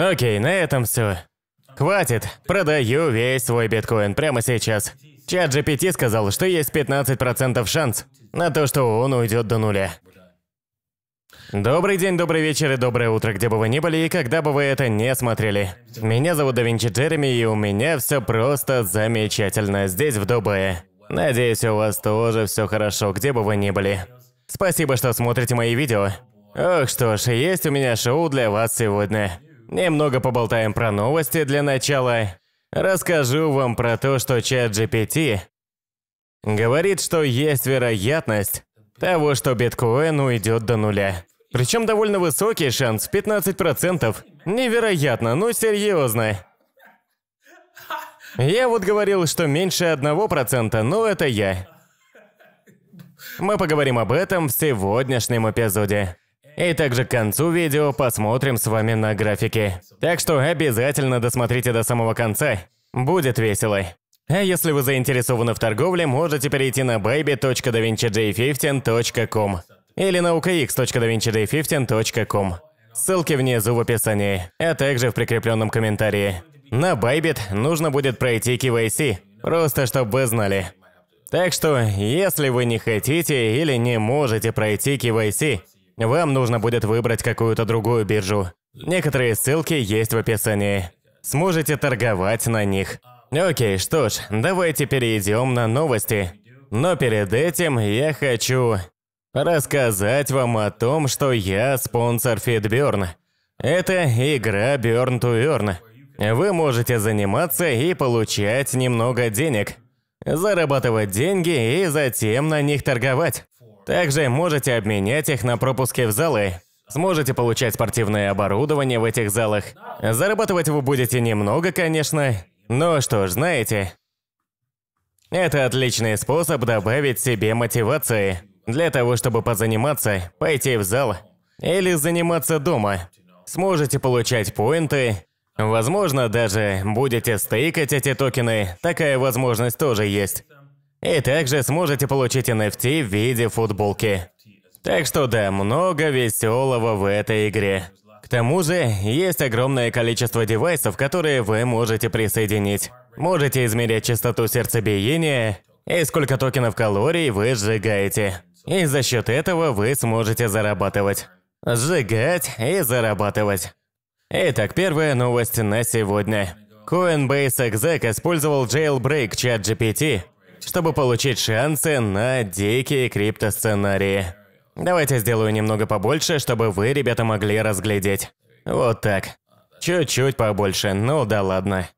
Окей, на этом все. Хватит, продаю весь свой биткоин прямо сейчас. Чат GPT сказал, что есть 15% шанс на то, что он уйдет до нуля. Добрый день, добрый вечер и доброе утро, где бы вы ни были и когда бы вы это не смотрели. Меня зовут Давинчи Винчи Джереми, и у меня все просто замечательно здесь, в Дубае. Надеюсь, у вас тоже все хорошо, где бы вы ни были. Спасибо, что смотрите мои видео. Ох, что ж, есть у меня шоу для вас сегодня. Немного поболтаем про новости для начала. Расскажу вам про то, что чат GPT говорит, что есть вероятность того, что биткоин уйдет до нуля. Причем довольно высокий шанс, 15%. Невероятно, ну серьезно. Я вот говорил, что меньше 1%, но это я. Мы поговорим об этом в сегодняшнем эпизоде. И также к концу видео посмотрим с вами на графики. Так что обязательно досмотрите до самого конца. Будет весело. А если вы заинтересованы в торговле, можете перейти на baby.davinciJ15.com или на ukx.davinciJ15.com. Ссылки внизу в описании, а также в прикрепленном комментарии. На Bybit нужно будет пройти KYC, просто чтобы вы знали. Так что, если вы не хотите или не можете пройти KYC, вам нужно будет выбрать какую-то другую биржу. Некоторые ссылки есть в описании. Сможете торговать на них. Окей, что ж, давайте перейдем на новости. Но перед этим я хочу рассказать вам о том, что я спонсор FitBurn. Это игра Burn to Earn. Вы можете заниматься и получать немного денег, зарабатывать деньги и затем на них торговать. Также можете обменять их на пропуски в залы. Сможете получать спортивное оборудование в этих залах. Зарабатывать вы будете немного, конечно. Но что ж, знаете, это отличный способ добавить себе мотивации. Для того, чтобы позаниматься, пойти в зал или заниматься дома. Сможете получать поинты. Возможно, даже будете стейкать эти токены. Такая возможность тоже есть. И также сможете получить NFT в виде футболки. Так что да, много веселого в этой игре. К тому же, есть огромное количество девайсов, которые вы можете присоединить. Можете измерять частоту сердцебиения и сколько токенов калорий вы сжигаете. И за счет этого вы сможете зарабатывать. Сжигать и зарабатывать. Итак, первая новость на сегодня. Coinbase exec использовал jailbreak чат GPT чтобы получить шансы на дикие криптосценарии. Давайте сделаю немного побольше, чтобы вы, ребята, могли разглядеть. Вот так. Чуть-чуть побольше, ну да ладно.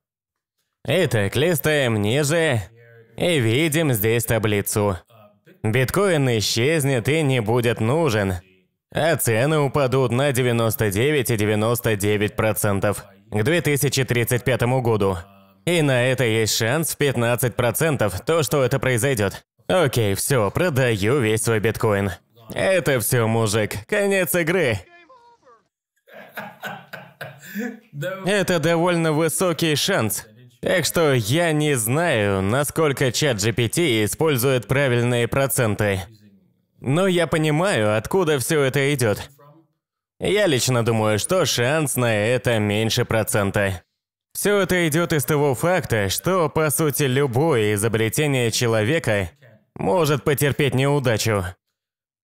Итак, листаем ниже и видим здесь таблицу. Биткоин исчезнет и не будет нужен, а цены упадут на 99,99% ,99 к 2035 году. И на это есть шанс 15%, то, что это произойдет. Окей, все, продаю весь свой биткоин. Это все, мужик. Конец игры. Это довольно высокий шанс. Так что я не знаю, насколько чат GPT использует правильные проценты. Но я понимаю, откуда все это идет. Я лично думаю, что шанс на это меньше процента. Все это идет из того факта, что, по сути, любое изобретение человека может потерпеть неудачу.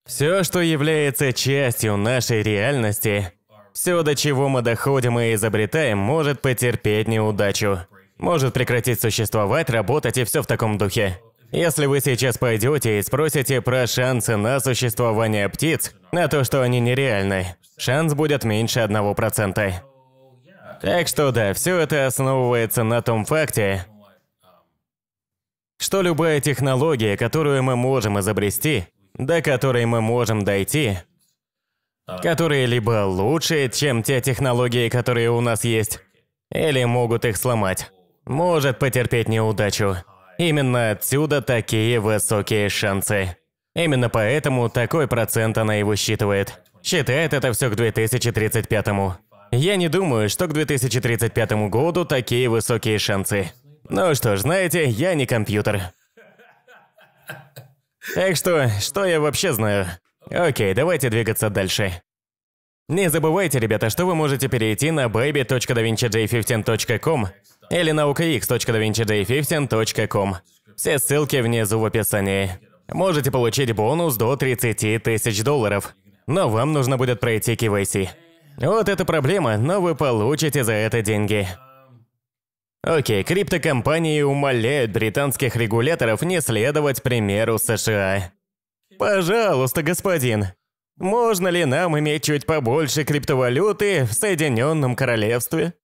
Все, что является частью нашей реальности, все, до чего мы доходим и изобретаем, может потерпеть неудачу. Может прекратить существовать, работать и все в таком духе. Если вы сейчас пойдете и спросите про шансы на существование птиц, на то, что они нереальны, шанс будет меньше 1%. Так что да, все это основывается на том факте, что любая технология, которую мы можем изобрести, до которой мы можем дойти, которые либо лучше, чем те технологии, которые у нас есть, или могут их сломать, может потерпеть неудачу. Именно отсюда такие высокие шансы. Именно поэтому такой процент она и высчитывает. Считает это все к 2035 -му. Я не думаю, что к 2035 году такие высокие шансы. Ну что ж, знаете, я не компьютер. Так что, что я вообще знаю? Окей, давайте двигаться дальше. Не забывайте, ребята, что вы можете перейти на baby.davinciJ15.com или на naukx.davinciJ15.com. Все ссылки внизу в описании. Можете получить бонус до 30 тысяч долларов, но вам нужно будет пройти KYC. Вот это проблема, но вы получите за это деньги. Окей, криптокомпании умоляют британских регуляторов не следовать примеру США. Пожалуйста, господин, можно ли нам иметь чуть побольше криптовалюты в Соединенном Королевстве?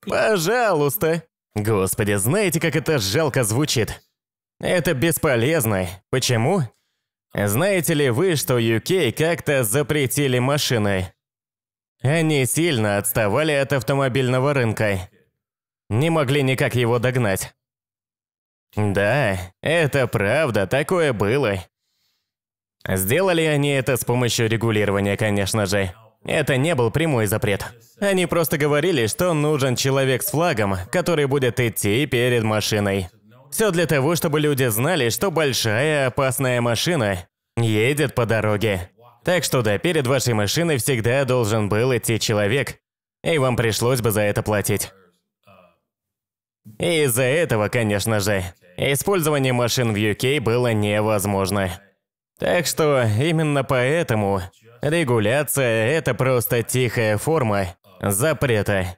Пожалуйста. Господи, знаете, как это жалко звучит? Это бесполезно. Почему? Знаете ли вы, что UK как-то запретили машины? Они сильно отставали от автомобильного рынка. Не могли никак его догнать. Да, это правда, такое было. Сделали они это с помощью регулирования, конечно же. Это не был прямой запрет. Они просто говорили, что нужен человек с флагом, который будет идти перед машиной. Все для того, чтобы люди знали, что большая опасная машина едет по дороге. Так что да, перед вашей машиной всегда должен был идти человек, и вам пришлось бы за это платить. из-за этого, конечно же, использование машин в UK было невозможно. Так что именно поэтому регуляция – это просто тихая форма запрета.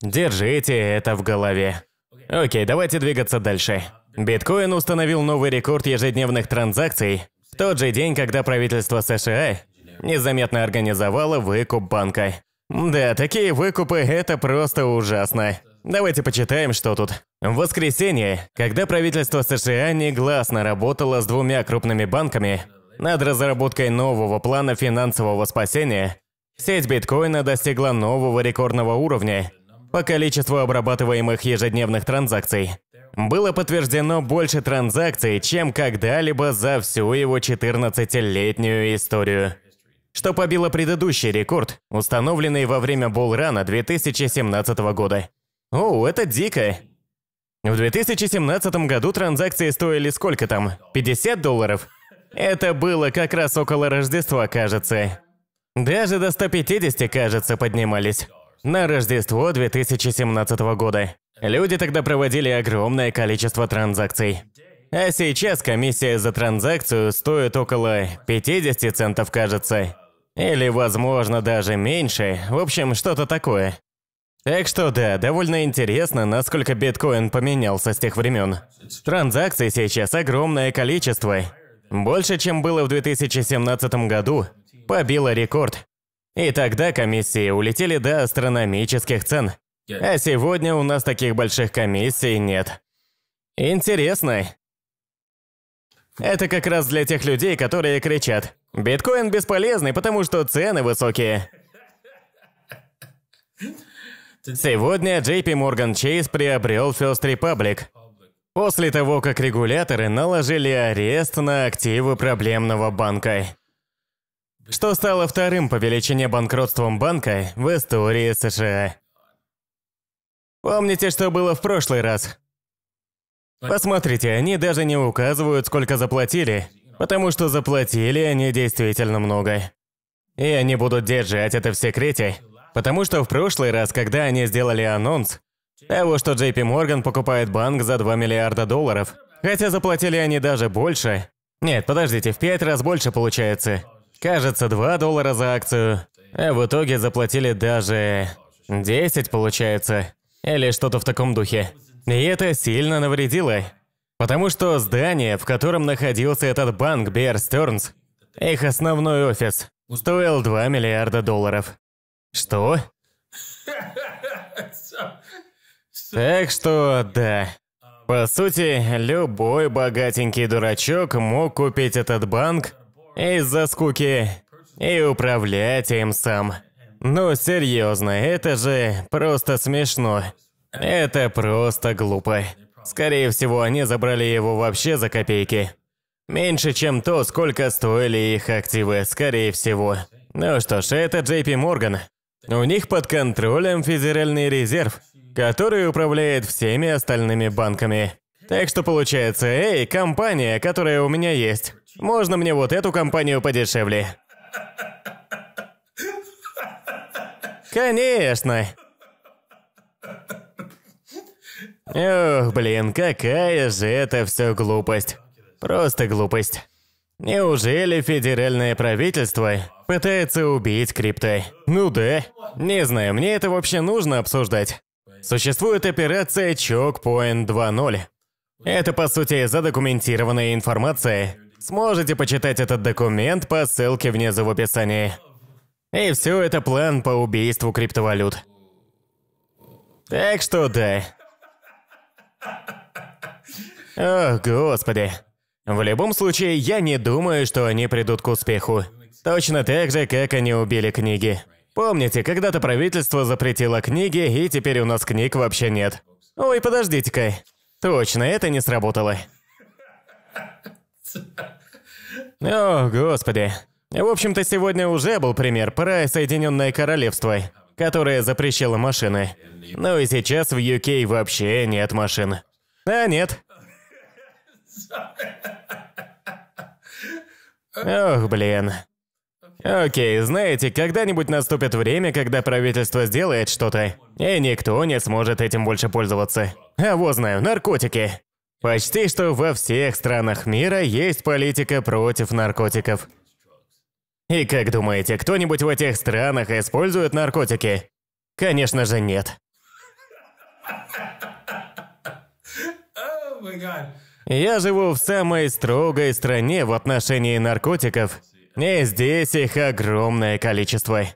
Держите это в голове. Окей, давайте двигаться дальше. Биткоин установил новый рекорд ежедневных транзакций в тот же день, когда правительство США незаметно организовало выкуп банка. Да, такие выкупы – это просто ужасно. Давайте почитаем, что тут. В воскресенье, когда правительство США негласно работало с двумя крупными банками над разработкой нового плана финансового спасения, сеть биткоина достигла нового рекордного уровня по количеству обрабатываемых ежедневных транзакций было подтверждено больше транзакций, чем когда-либо за всю его 14-летнюю историю. Что побило предыдущий рекорд, установленный во время Болрана 2017 года. О, это дико! В 2017 году транзакции стоили сколько там? 50 долларов? Это было как раз около Рождества, кажется. Даже до 150, кажется, поднимались. На Рождество 2017 года. Люди тогда проводили огромное количество транзакций. А сейчас комиссия за транзакцию стоит около 50 центов, кажется. Или, возможно, даже меньше. В общем, что-то такое. Так что да, довольно интересно, насколько биткоин поменялся с тех времен. Транзакций сейчас огромное количество. Больше, чем было в 2017 году. Побило рекорд. И тогда комиссии улетели до астрономических цен. А сегодня у нас таких больших комиссий нет. Интересно. Это как раз для тех людей, которые кричат. Биткоин бесполезный, потому что цены высокие. Сегодня JP Morgan Chase приобрел First Republic. После того, как регуляторы наложили арест на активы проблемного банка. Что стало вторым по величине банкротством банка в истории США. Помните, что было в прошлый раз? Посмотрите, они даже не указывают, сколько заплатили, потому что заплатили они действительно много. И они будут держать это в секрете, потому что в прошлый раз, когда они сделали анонс того, что JP Morgan покупает банк за 2 миллиарда долларов, хотя заплатили они даже больше. Нет, подождите, в 5 раз больше получается. Кажется, 2 доллара за акцию, а в итоге заплатили даже 10 получается. Или что-то в таком духе. И это сильно навредило. Потому что здание, в котором находился этот банк Bear Stearns, их основной офис, стоил 2 миллиарда долларов. Что? Так что да. По сути, любой богатенький дурачок мог купить этот банк из-за скуки и управлять им сам. Ну серьезно, это же просто смешно. Это просто глупо. Скорее всего, они забрали его вообще за копейки. Меньше, чем то, сколько стоили их активы, скорее всего. Ну что ж, это JP Morgan. У них под контролем Федеральный резерв, который управляет всеми остальными банками. Так что получается, эй, компания, которая у меня есть, можно мне вот эту компанию подешевле? Конечно. Ох, блин, какая же это все глупость. Просто глупость. Неужели федеральное правительство пытается убить крипто? Ну да. Не знаю, мне это вообще нужно обсуждать. Существует операция Чокпоинт 2.0. Это, по сути, задокументированная информация. Сможете почитать этот документ по ссылке внизу в описании. И все это план по убийству криптовалют. Так что да. О, господи. В любом случае, я не думаю, что они придут к успеху. Точно так же, как они убили книги. Помните, когда-то правительство запретило книги, и теперь у нас книг вообще нет. Ой, подождите-ка. Точно, это не сработало. О, господи. В общем-то, сегодня уже был пример про Соединенное Королевство, которое запрещало машины. Но ну и сейчас в UK вообще нет машин. А нет. Ох, блин. Окей, знаете, когда-нибудь наступит время, когда правительство сделает что-то, и никто не сможет этим больше пользоваться. А вот знаю, наркотики. Почти что во всех странах мира есть политика против наркотиков. И как думаете, кто-нибудь в этих странах использует наркотики? Конечно же, нет. Я живу в самой строгой стране в отношении наркотиков, и здесь их огромное количество.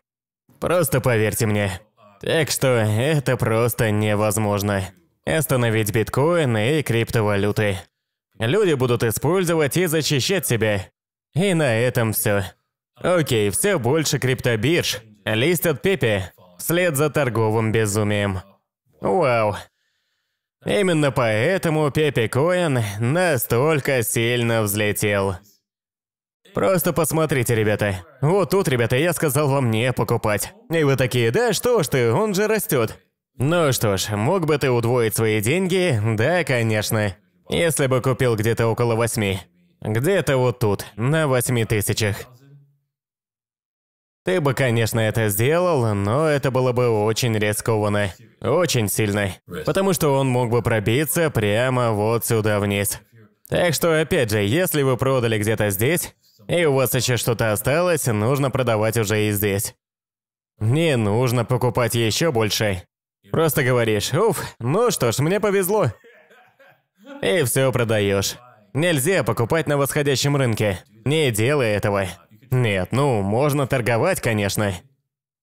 Просто поверьте мне. Так что это просто невозможно. Остановить биткоины и криптовалюты. Люди будут использовать и защищать себя. И на этом все. Окей, все больше криптобирж. Лист от Пепи. Вслед за торговым безумием. Вау. Именно поэтому Пепи Коин настолько сильно взлетел. Просто посмотрите, ребята. Вот тут, ребята, я сказал вам не покупать. И вы такие, да что ж ты, он же растет. Ну что ж, мог бы ты удвоить свои деньги? Да, конечно. Если бы купил где-то около восьми. Где-то вот тут, на восьми тысячах. Ты бы, конечно, это сделал, но это было бы очень рискованно. Очень сильно. Потому что он мог бы пробиться прямо вот сюда вниз. Так что, опять же, если вы продали где-то здесь, и у вас еще что-то осталось, нужно продавать уже и здесь. Не нужно покупать еще больше. Просто говоришь, уф, ну что ж, мне повезло. И все продаешь. Нельзя покупать на восходящем рынке. Не делай этого. Нет, ну, можно торговать, конечно.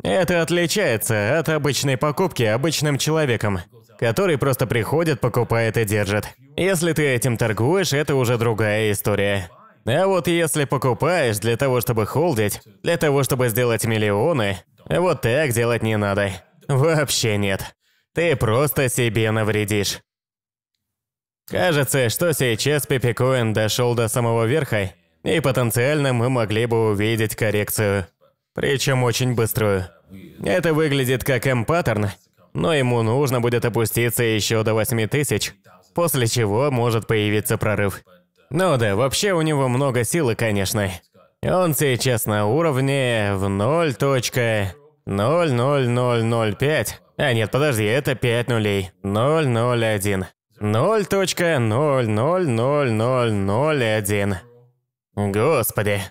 Это отличается от обычной покупки обычным человеком, который просто приходит, покупает и держит. Если ты этим торгуешь, это уже другая история. А вот если покупаешь для того, чтобы холдить, для того, чтобы сделать миллионы, вот так делать не надо. Вообще нет. Ты просто себе навредишь. Кажется, что сейчас Пеппи дошел до самого верха и потенциально мы могли бы увидеть коррекцию. Причем очень быструю. Это выглядит как М-паттерн, но ему нужно будет опуститься еще до 8000, после чего может появиться прорыв. Ну да, вообще у него много силы, конечно. Он сейчас на уровне в 0.00005. А нет, подожди, это 5 нулей. 001. 0.0000001. Господи.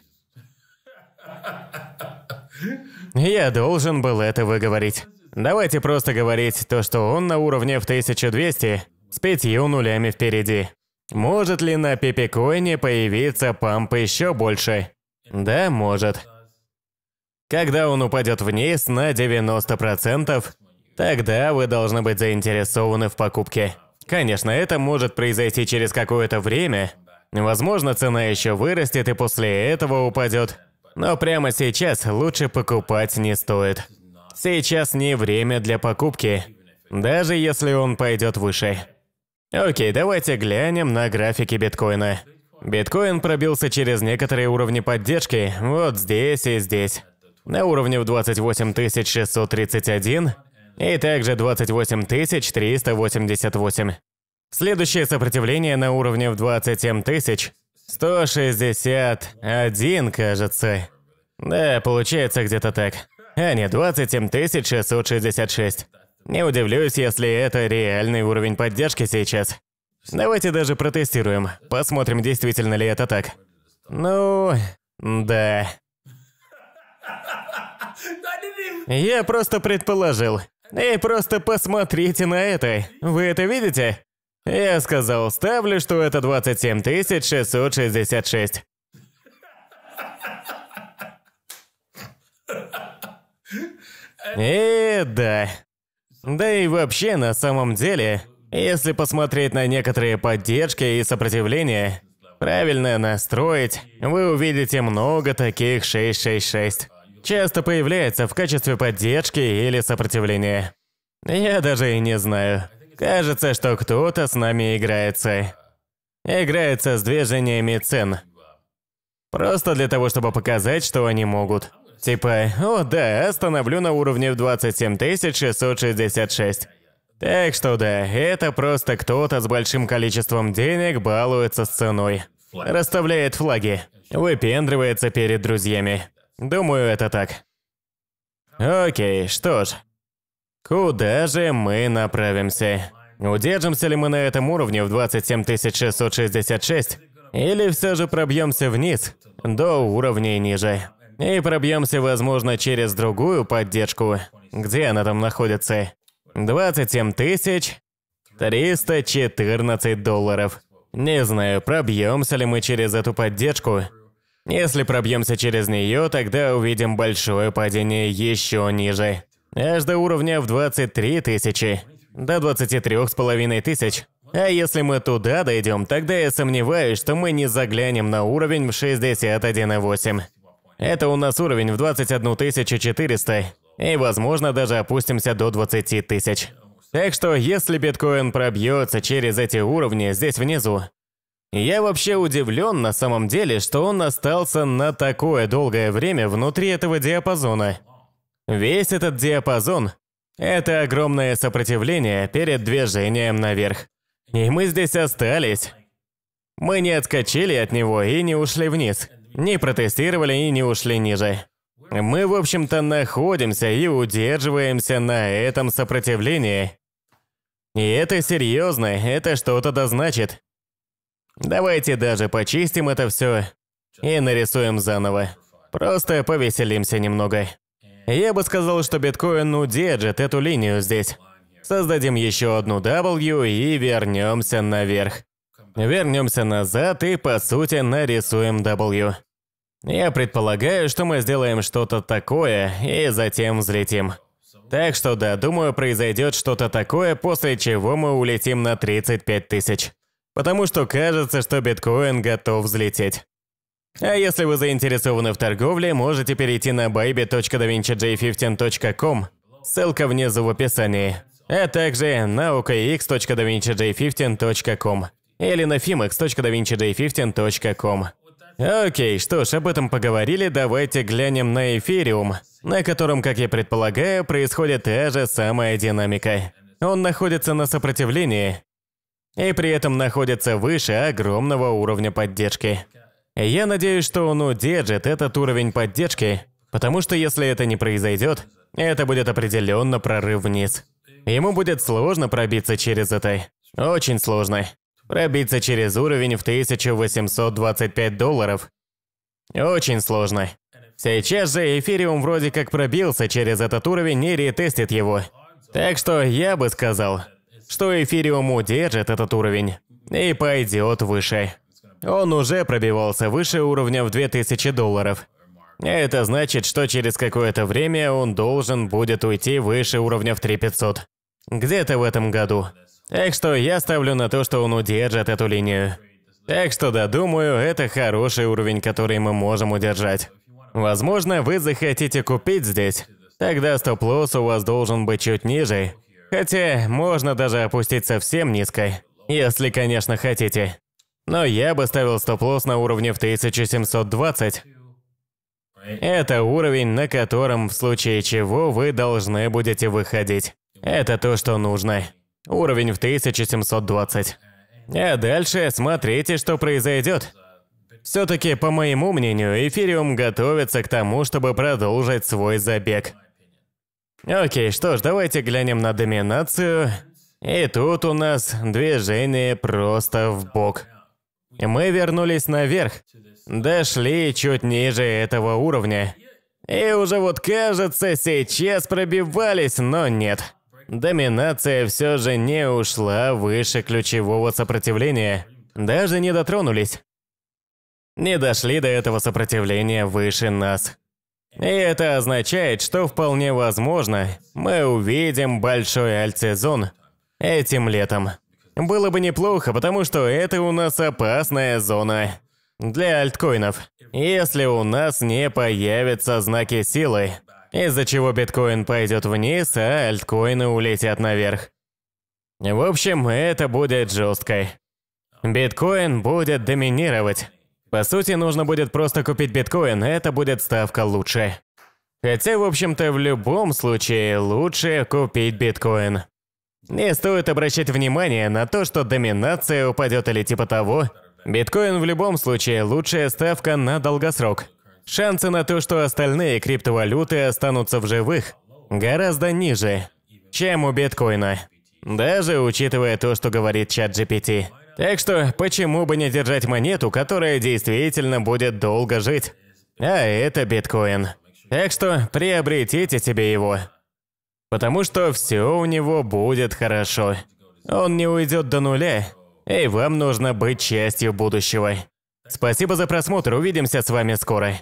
Я должен был это выговорить. Давайте просто говорить то, что он на уровне в 1200 с пятью нулями впереди. Может ли на пипикоине появиться памп еще больше? Да, может. Когда он упадет вниз на 90%, тогда вы должны быть заинтересованы в покупке. Конечно, это может произойти через какое-то время, Возможно, цена еще вырастет и после этого упадет. Но прямо сейчас лучше покупать не стоит. Сейчас не время для покупки, даже если он пойдет выше. Окей, давайте глянем на графики биткоина. Биткоин пробился через некоторые уровни поддержки, вот здесь и здесь. На уровне в 28631 и также 28388. Следующее сопротивление на уровне в 27 тысяч. 161, кажется. Да, получается где-то так. А не, 27 666. Не удивлюсь, если это реальный уровень поддержки сейчас. Давайте даже протестируем, посмотрим, действительно ли это так. Ну, да. Я просто предположил. Эй, просто посмотрите на это. Вы это видите? Я сказал, ставлю, что это 27 666. И да. Да и вообще, на самом деле, если посмотреть на некоторые поддержки и сопротивления, правильно настроить, вы увидите много таких 666. Часто появляется в качестве поддержки или сопротивления. Я даже и не знаю. Кажется, что кто-то с нами играется. Играется с движениями цен. Просто для того, чтобы показать, что они могут. Типа, о да, остановлю на уровне в 27666. Так что да, это просто кто-то с большим количеством денег балуется с ценой. Расставляет флаги. Выпендривается перед друзьями. Думаю, это так. Окей, что ж. Куда же мы направимся? Удержимся ли мы на этом уровне в 27 666, Или все же пробьемся вниз, до уровней ниже? И пробьемся, возможно, через другую поддержку. Где она там находится? 27 тысяч 314 долларов. Не знаю, пробьемся ли мы через эту поддержку. Если пробьемся через нее, тогда увидим большое падение еще ниже аж до уровня в 23 тысячи, до 23 с половиной тысяч. А если мы туда дойдем, тогда я сомневаюсь, что мы не заглянем на уровень в 61,8. Это у нас уровень в 21 400, и, возможно, даже опустимся до 20 тысяч. Так что, если биткоин пробьется через эти уровни здесь внизу, я вообще удивлен на самом деле, что он остался на такое долгое время внутри этого диапазона. Весь этот диапазон – это огромное сопротивление перед движением наверх. И мы здесь остались. Мы не отскочили от него и не ушли вниз, не протестировали и не ушли ниже. Мы, в общем-то, находимся и удерживаемся на этом сопротивлении. И это серьезно, это что-то да значит. Давайте даже почистим это все и нарисуем заново. Просто повеселимся немного. Я бы сказал, что биткоин удержит эту линию здесь. Создадим еще одну W и вернемся наверх. Вернемся назад и, по сути, нарисуем W. Я предполагаю, что мы сделаем что-то такое и затем взлетим. Так что да, думаю, произойдет что-то такое, после чего мы улетим на 35 тысяч. Потому что кажется, что биткоин готов взлететь. А если вы заинтересованы в торговле, можете перейти на babydavinci 15com ссылка внизу в описании, а также на okxdavinci 15com или на fimexdavinci 15com Окей, что ж, об этом поговорили, давайте глянем на эфириум, на котором, как я предполагаю, происходит та же самая динамика. Он находится на сопротивлении и при этом находится выше огромного уровня поддержки. Я надеюсь, что он удержит этот уровень поддержки, потому что если это не произойдет, это будет определенно прорыв вниз. Ему будет сложно пробиться через это. Очень сложно. Пробиться через уровень в 1825 долларов. Очень сложно. Сейчас же эфириум вроде как пробился через этот уровень и ретестит его. Так что я бы сказал, что эфириум удержит этот уровень и пойдет выше он уже пробивался выше уровня в 2000 долларов. Это значит, что через какое-то время он должен будет уйти выше уровня в 3500. Где-то в этом году. Так что я ставлю на то, что он удержит эту линию. Так что да, думаю, это хороший уровень, который мы можем удержать. Возможно, вы захотите купить здесь. Тогда стоп-лосс у вас должен быть чуть ниже. Хотя, можно даже опустить совсем низко. Если, конечно, хотите. Но я бы ставил стоп-лосс на уровне в 1720. Это уровень, на котором в случае чего вы должны будете выходить. Это то, что нужно. Уровень в 1720. А дальше смотрите, что произойдет. Все-таки, по моему мнению, эфириум готовится к тому, чтобы продолжить свой забег. Окей, что ж, давайте глянем на доминацию. И тут у нас движение просто в бок. Мы вернулись наверх, дошли чуть ниже этого уровня. И уже вот кажется, сейчас пробивались, но нет. Доминация все же не ушла выше ключевого сопротивления. Даже не дотронулись. Не дошли до этого сопротивления выше нас. И это означает, что вполне возможно, мы увидим большой альтсезон этим летом. Было бы неплохо, потому что это у нас опасная зона для альткоинов. Если у нас не появятся знаки силы, из-за чего биткоин пойдет вниз, а альткоины улетят наверх. В общем, это будет жестко. Биткоин будет доминировать. По сути, нужно будет просто купить биткоин, это будет ставка лучше. Хотя, в общем-то, в любом случае лучше купить биткоин. Не стоит обращать внимание на то, что доминация упадет или типа того. Биткоин в любом случае лучшая ставка на долгосрок. Шансы на то, что остальные криптовалюты останутся в живых, гораздо ниже, чем у биткоина. Даже учитывая то, что говорит чат GPT. Так что почему бы не держать монету, которая действительно будет долго жить? А это биткоин. Так что приобретите себе его потому что все у него будет хорошо. Он не уйдет до нуля, и вам нужно быть частью будущего. Спасибо за просмотр, увидимся с вами скоро.